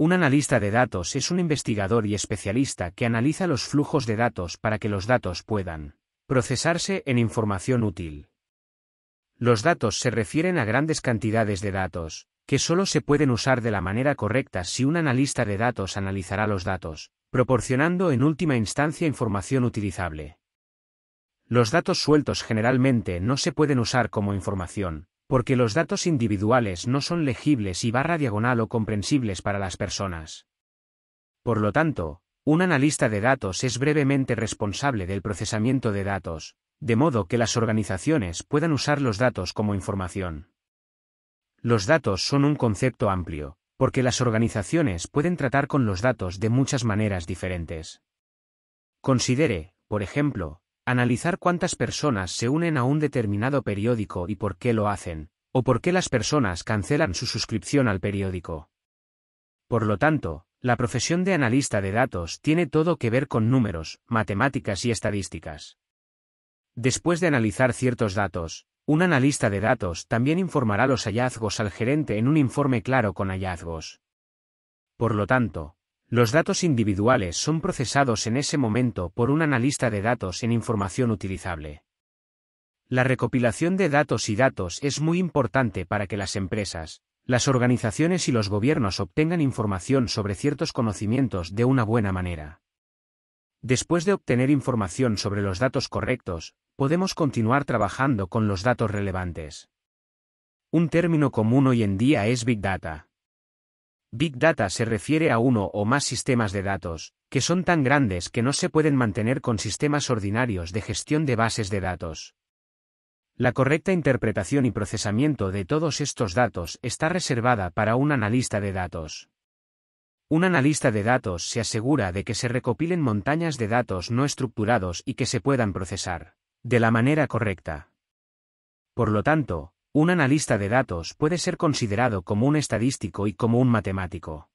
Un analista de datos es un investigador y especialista que analiza los flujos de datos para que los datos puedan procesarse en información útil. Los datos se refieren a grandes cantidades de datos, que solo se pueden usar de la manera correcta si un analista de datos analizará los datos, proporcionando en última instancia información utilizable. Los datos sueltos generalmente no se pueden usar como información, porque los datos individuales no son legibles y barra diagonal o comprensibles para las personas. Por lo tanto, un analista de datos es brevemente responsable del procesamiento de datos, de modo que las organizaciones puedan usar los datos como información. Los datos son un concepto amplio, porque las organizaciones pueden tratar con los datos de muchas maneras diferentes. Considere, por ejemplo, Analizar cuántas personas se unen a un determinado periódico y por qué lo hacen, o por qué las personas cancelan su suscripción al periódico. Por lo tanto, la profesión de analista de datos tiene todo que ver con números, matemáticas y estadísticas. Después de analizar ciertos datos, un analista de datos también informará los hallazgos al gerente en un informe claro con hallazgos. Por lo tanto, los datos individuales son procesados en ese momento por un analista de datos en información utilizable. La recopilación de datos y datos es muy importante para que las empresas, las organizaciones y los gobiernos obtengan información sobre ciertos conocimientos de una buena manera. Después de obtener información sobre los datos correctos, podemos continuar trabajando con los datos relevantes. Un término común hoy en día es Big Data. Big Data se refiere a uno o más sistemas de datos, que son tan grandes que no se pueden mantener con sistemas ordinarios de gestión de bases de datos. La correcta interpretación y procesamiento de todos estos datos está reservada para un analista de datos. Un analista de datos se asegura de que se recopilen montañas de datos no estructurados y que se puedan procesar de la manera correcta. Por lo tanto, un analista de datos puede ser considerado como un estadístico y como un matemático.